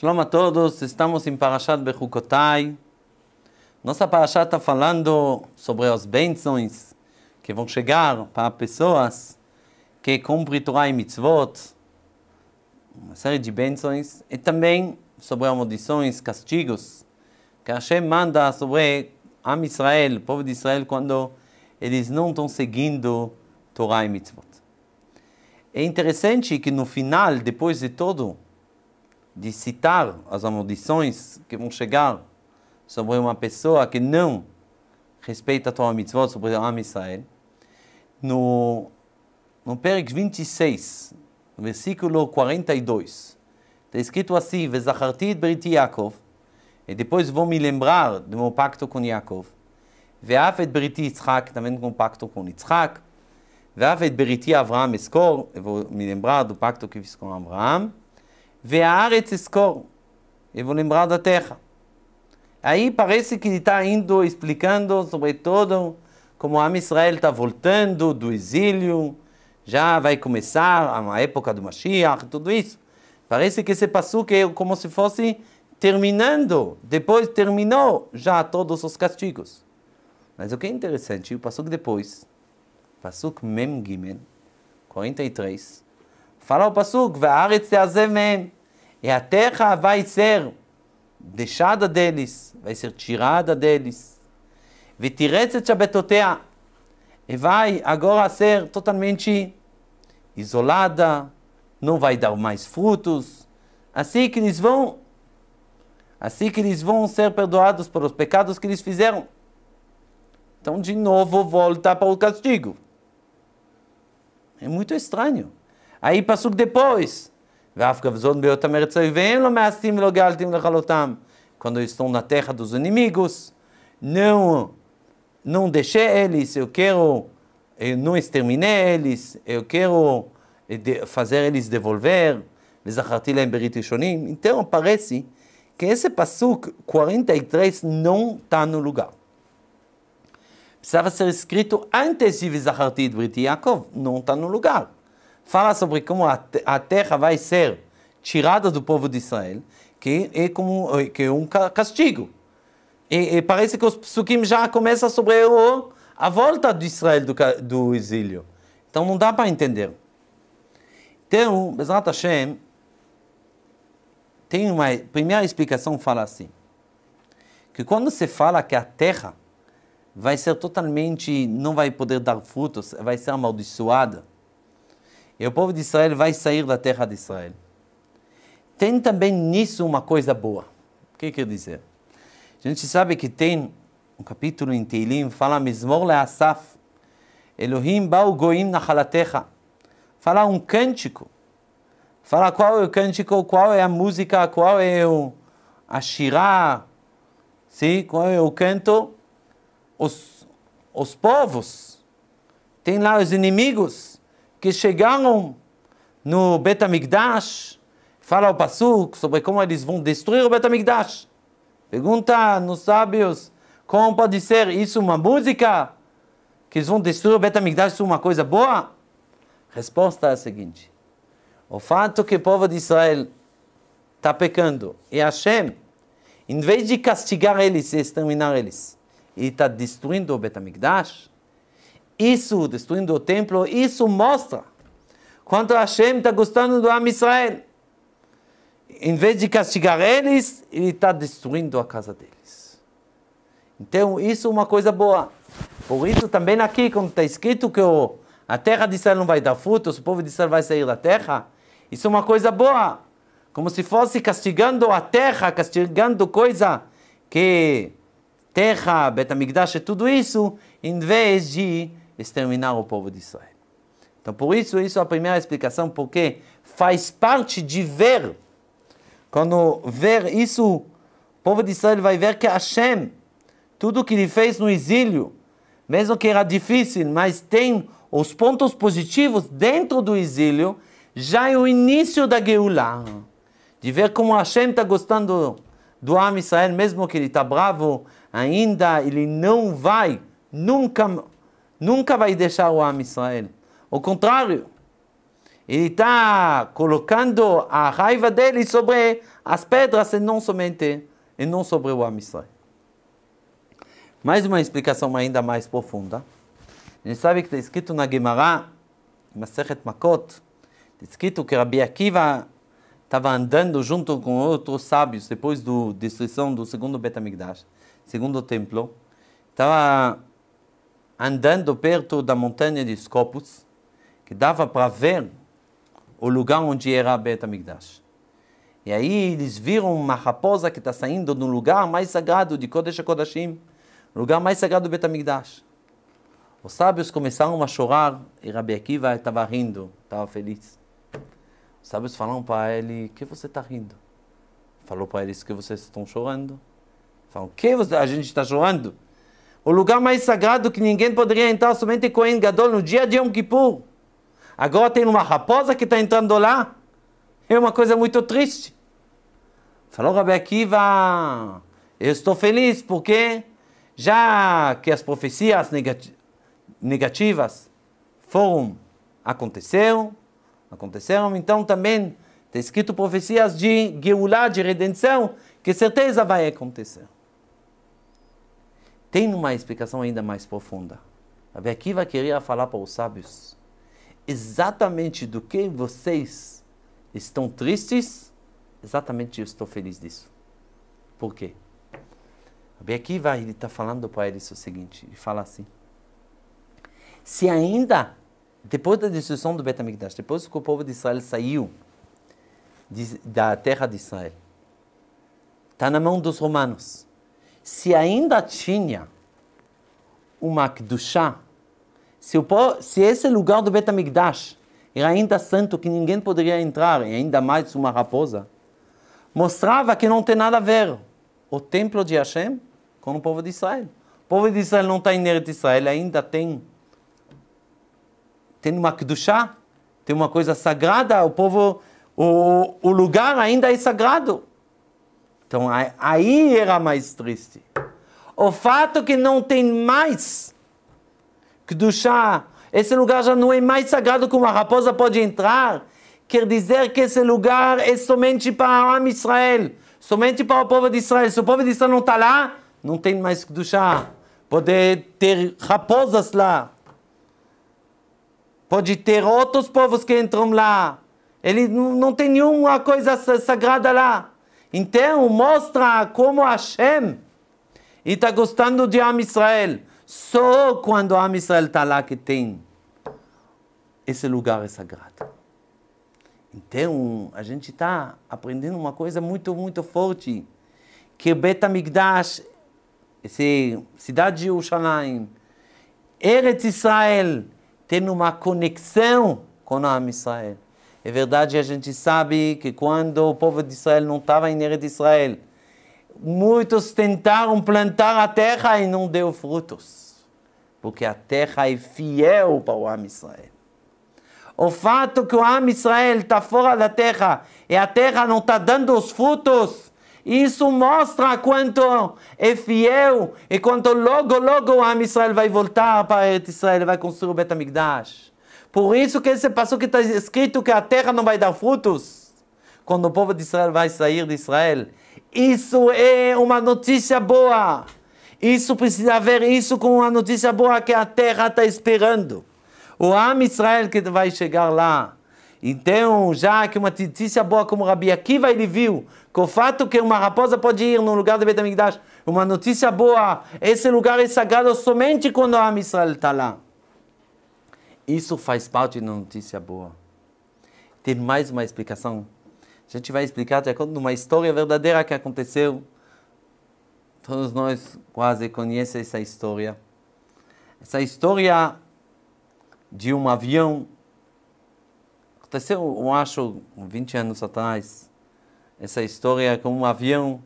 Shalom a todos, estamos em Parashat Bechukotai. Nossa Parashat está falando sobre as bênçãos que vão chegar para pessoas que cumprem Torah e Mitzvot, uma série de bênçãos, e também sobre maldições, castigos, que Hashem manda sobre Am Israel, o povo de Israel, quando eles não estão seguindo Torah e Mitzvot. É interessante que no final, depois de tudo, de citar as maldições que vão chegar sobre uma pessoa que não respeita a Torah Mitzvot, sobre o Am Israel, no, no Perek 26, no versículo 42, está escrito assim, Vezachartit Beriti Yaakov, e depois vou me lembrar do meu pacto com Yaakov, ואף את בריתי יצחק, também com pacto com Yitzhak, Avraham, escor, בריתי vou me lembrar do pacto que fiz com Avraham." Ve'aretz escor. Eu vou lembrar da terra. Aí parece que ele está indo explicando sobre todo como a Israel está voltando do exílio, já vai começar a época do Mashiach, tudo isso. Parece que esse passou que é como se fosse terminando, depois terminou já todos os castigos. Mas o que é interessante, o passo depois, passo Mem Gimel, 43, Fala o Passuk, E a terra vai ser deixada deles, vai ser tirada deles. E vai agora ser totalmente isolada, não vai dar mais frutos. Assim que eles vão, assim que eles vão ser perdoados pelos pecados que eles fizeram. Então, de novo, volta para o castigo. É muito estranho. Aí passou depois. Quando estão na terra dos inimigos, não, não deixei eles, eu quero, eu não exterminei eles, eu quero fazer eles devolver. Então parece que esse Passuk 43 não está no lugar. Precisava ser escrito antes de Vizacharti de Briti Yaakov, não está no lugar fala sobre como a, a terra vai ser tirada do povo de Israel, que é como que é um castigo. E, e parece que os psukim já começa sobre o, a volta de Israel do, do exílio. Então não dá para entender. Então, Bezrat Hashem, tem uma primeira explicação fala assim, que quando se fala que a terra vai ser totalmente, não vai poder dar frutos, vai ser amaldiçoada, e o povo de Israel vai sair da terra de Israel. Tem também nisso uma coisa boa. O que quer dizer? A gente sabe que tem um capítulo em Teilim, fala Mizmor le Asaf, Elohim bau goim na Fala um cântico. Fala qual é o cântico, qual é a música, qual é o shirá, sim, qual é o canto. Os, os povos, tem lá os inimigos que chegaram no Betamigdash, fala o Passuk sobre como eles vão destruir o Betamigdash. Pergunta nos sábios como pode ser isso uma música? Que eles vão destruir o Betamigdash, isso é uma coisa boa? Resposta é a seguinte: o fato que o povo de Israel está pecando e Hashem, em vez de castigar eles e exterminar eles, ele está destruindo o Betamigdash isso, destruindo o templo, isso mostra quanto Hashem está gostando do Am Israel. Em vez de castigar eles, ele está destruindo a casa deles. Então, isso é uma coisa boa. Por isso, também aqui, quando está escrito que o, a terra de Israel não vai dar frutos, o povo de Israel vai sair da terra, isso é uma coisa boa. Como se fosse castigando a terra, castigando coisa que terra, Betamigdash, é tudo isso, em vez de exterminar o povo de Israel. Então, por isso, isso é a primeira explicação, porque faz parte de ver. Quando ver isso, o povo de Israel vai ver que Hashem, tudo que ele fez no exílio, mesmo que era difícil, mas tem os pontos positivos dentro do exílio, já é o início da Geulah. De ver como Hashem está gostando do Am Israel, mesmo que ele está bravo, ainda ele não vai nunca nunca vai deixar o Am Israel. Ao contrário, ele está colocando a raiva dele sobre as pedras e não somente, e não sobre o Israel Mais uma explicação ainda mais profunda. A gente sabe que está escrito na Gemara, Maseret Makot, está escrito que Rabbi Akiva estava andando junto com outros sábios depois da destruição do segundo Betamigdash, segundo templo. Estava andando perto da montanha de Scopus, que dava para ver o lugar onde era Bet Amigdash. E aí eles viram uma raposa que está saindo do lugar mais sagrado de Kodesh Kodashim, lugar mais sagrado do Bet Amigdash. Os sábios começaram a chorar e Rabi Akiva estava rindo, estava feliz. Os sábios falaram para ele, que você está rindo? Falou para eles que vocês estão chorando. O que você, a gente está chorando? o lugar mais sagrado que ninguém poderia entrar, somente Cohen Gadol, no dia de Yom Kippur. Agora tem uma raposa que está entrando lá. É uma coisa muito triste. Falou Rabi Akiva, eu estou feliz porque já que as profecias negativas foram, aconteceram, aconteceram, então também está escrito profecias de Geulah, de redenção, que certeza vai acontecer tem uma explicação ainda mais profunda. A Bekiva queria falar para os sábios exatamente do que vocês estão tristes, exatamente eu estou feliz disso. Por quê? A Bekiva está falando para eles o seguinte, ele fala assim, se ainda, depois da destruição do Betamigdash, depois que o povo de Israel saiu de, da terra de Israel, está na mão dos romanos, se ainda tinha uma Kedushá, se, o, se esse lugar do Betamigdash era ainda santo, que ninguém poderia entrar, e ainda mais uma raposa, mostrava que não tem nada a ver o templo de Hashem com o povo de Israel. O povo de Israel não está em Eretz Israel, ainda tem, tem uma Kedushá, tem uma coisa sagrada, o povo, o, o lugar ainda é sagrado. Então aí era mais triste. O fato que não tem mais que chá, esse lugar já não é mais sagrado como a raposa pode entrar, quer dizer que esse lugar é somente para Am Israel, somente para o povo de Israel. Se o povo de Israel não está lá, não tem mais que chá. Pode ter raposas lá. Pode ter outros povos que entram lá. Ele não tem nenhuma coisa sagrada lá. Então, mostra como Hashem está gostando de Am Israel. Só quando Am Israel está lá que tem. Esse lugar é sagrado. Então, a gente está aprendendo uma coisa muito, muito forte. Que Bet HaMikdash, essa cidade de Jerusalém, Eretz Israel, tem uma conexão com Am Israel. É verdade, a gente sabe que quando o povo de Israel não estava em Eretz Israel, muitos tentaram plantar a terra e não deu frutos, porque a terra é fiel para o Am Israel. O fato que o Am Israel está fora da terra e a terra não está dando os frutos, isso mostra quanto é fiel e quanto logo, logo o Am Israel vai voltar para Israel e vai construir o Betamigdash. Por isso que esse passo que está escrito que a terra não vai dar frutos. Quando o povo de Israel vai sair de Israel. Isso é uma notícia boa. Isso precisa ver isso com uma notícia boa que a terra está esperando. O Am Israel que vai chegar lá. Então, já que uma notícia boa como Rabi Akiva ele viu, que o fato que uma raposa pode ir no lugar de Betamigdash, uma notícia boa, esse lugar é sagrado somente quando o Am Israel está lá. Isso faz parte uma notícia boa. Tem mais uma explicação. A gente vai explicar de acordo com uma história verdadeira que aconteceu. Todos nós quase conhecem essa história. Essa história de um avião aconteceu, eu acho, 20 anos atrás. Essa história com um avião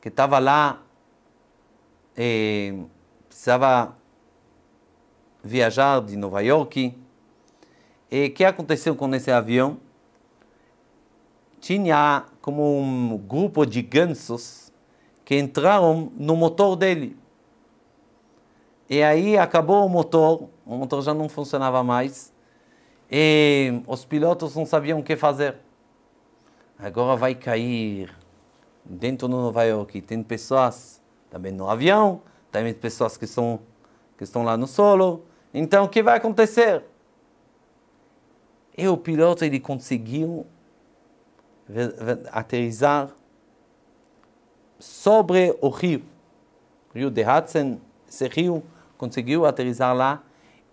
que estava lá, e eh, precisava viajar de Nova York. E o que aconteceu com esse avião? Tinha como um grupo de gansos que entraram no motor dele. E aí acabou o motor, o motor já não funcionava mais. E os pilotos não sabiam o que fazer. Agora vai cair dentro de Nova York. Tem pessoas também no avião, tem pessoas que, são, que estão lá no solo. Então, o que vai acontecer? E o piloto ele conseguiu aterrizar sobre o rio. O rio de Hudson, esse rio, conseguiu aterrizar lá.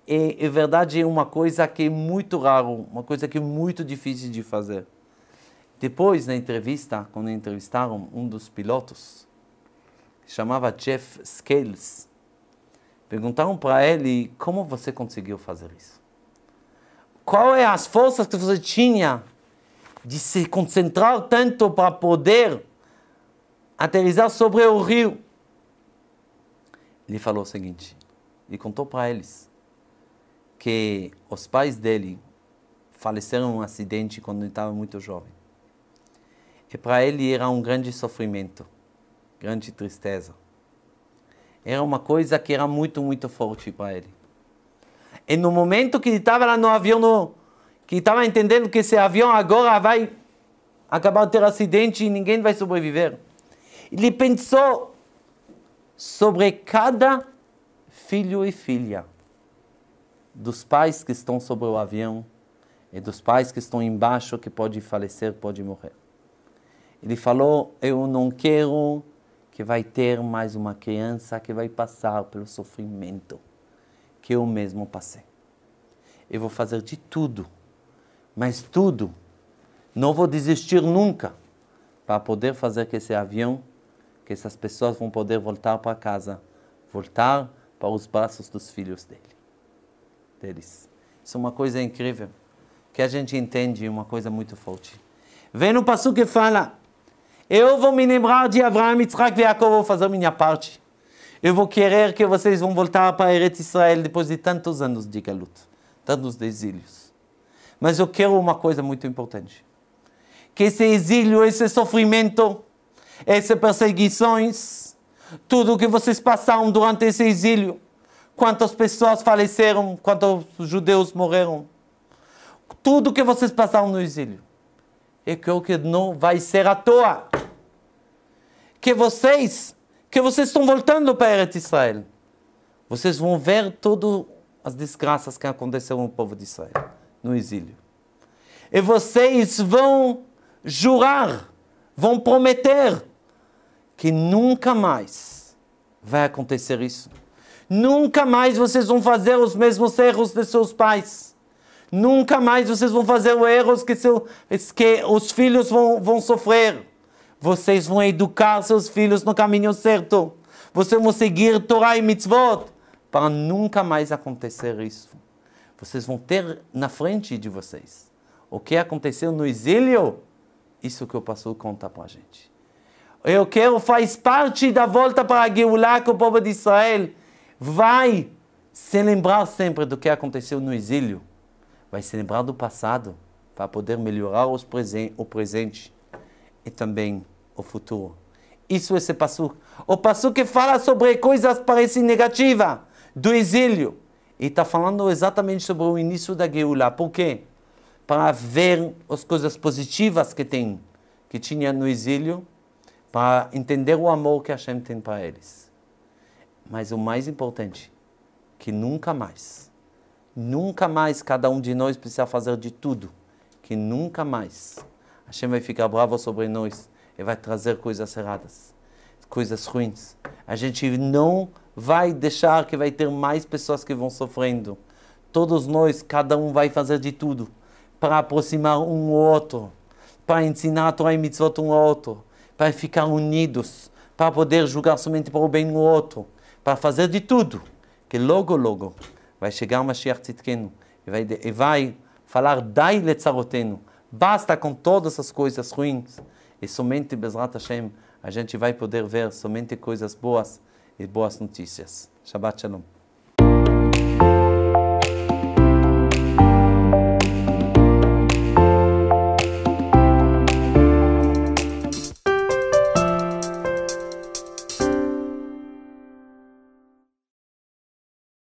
E, é verdade, é uma coisa que é muito raro, uma coisa que é muito difícil de fazer. Depois, na entrevista, quando entrevistaram um dos pilotos, chamava Jeff Scales, Perguntaram para ele como você conseguiu fazer isso. Qual é as forças que você tinha de se concentrar tanto para poder aterrizar sobre o rio? Ele falou o seguinte, ele contou para eles que os pais dele faleceram um acidente quando ele estava muito jovem. E para ele era um grande sofrimento, grande tristeza era uma coisa que era muito, muito forte para ele. E no momento que ele estava lá no avião, no, que estava entendendo que esse avião agora vai acabar de ter acidente e ninguém vai sobreviver, ele pensou sobre cada filho e filha dos pais que estão sobre o avião e dos pais que estão embaixo que pode falecer, pode morrer. Ele falou: Eu não quero que vai ter mais uma criança que vai passar pelo sofrimento que eu mesmo passei. Eu vou fazer de tudo, mas tudo. Não vou desistir nunca para poder fazer que esse avião, que essas pessoas vão poder voltar para casa, voltar para os braços dos filhos dele, deles. Isso é uma coisa incrível que a gente entende uma coisa muito forte. Vem no passo que fala eu vou me lembrar de Abraham, Yitzhak e Jacob, vou fazer minha parte. Eu vou querer que vocês vão voltar para Eretz Israel depois de tantos anos de galuto, tantos exílios. Mas eu quero uma coisa muito importante. Que esse exílio, esse sofrimento, essas perseguições, tudo que vocês passaram durante esse exílio, quantas pessoas faleceram, quantos judeus morreram, tudo que vocês passaram no exílio, é que é não vai ser à toa que vocês, que vocês estão voltando para Eretz Israel. Vocês vão ver todas as desgraças que aconteceram no povo de Israel, no exílio. E vocês vão jurar, vão prometer que nunca mais vai acontecer isso. Nunca mais vocês vão fazer os mesmos erros de seus pais. Nunca mais vocês vão fazer os erros que, seu, que os filhos vão, vão sofrer. Vocês vão educar seus filhos no caminho certo. Vocês vão seguir Torá e mitzvot. Para nunca mais acontecer isso. Vocês vão ter na frente de vocês o que aconteceu no exílio. Isso que o pastor conta para a gente. Eu quero, faz parte da volta para a Geulah que o povo de Israel vai se lembrar sempre do que aconteceu no exílio. Vai se lembrar do passado para poder melhorar presen o presente e também o futuro. Isso é esse passuco. O passuco que fala sobre coisas parecem negativas do exílio. E está falando exatamente sobre o início da Geula. Por quê? Para ver as coisas positivas que tem, que tinha no exílio, para entender o amor que a Shem tem para eles. Mas o mais importante, que nunca mais, nunca mais cada um de nós precisa fazer de tudo, que nunca mais Hashem vai ficar bravo sobre nós e vai trazer coisas erradas, coisas ruins. A gente não vai deixar que vai ter mais pessoas que vão sofrendo. Todos nós, cada um vai fazer de tudo para aproximar um ao outro, para ensinar a Torah e Mitzvot um ao outro, para ficar unidos, para poder julgar somente para o bem do outro, para fazer de tudo, que logo, logo vai chegar Mashiach Tzidkenu e vai, e vai falar, dai letzarotenu, Basta com todas as coisas ruins. E somente Bezrat Hashem a gente vai poder ver somente coisas boas e boas notícias. Shabbat Shalom.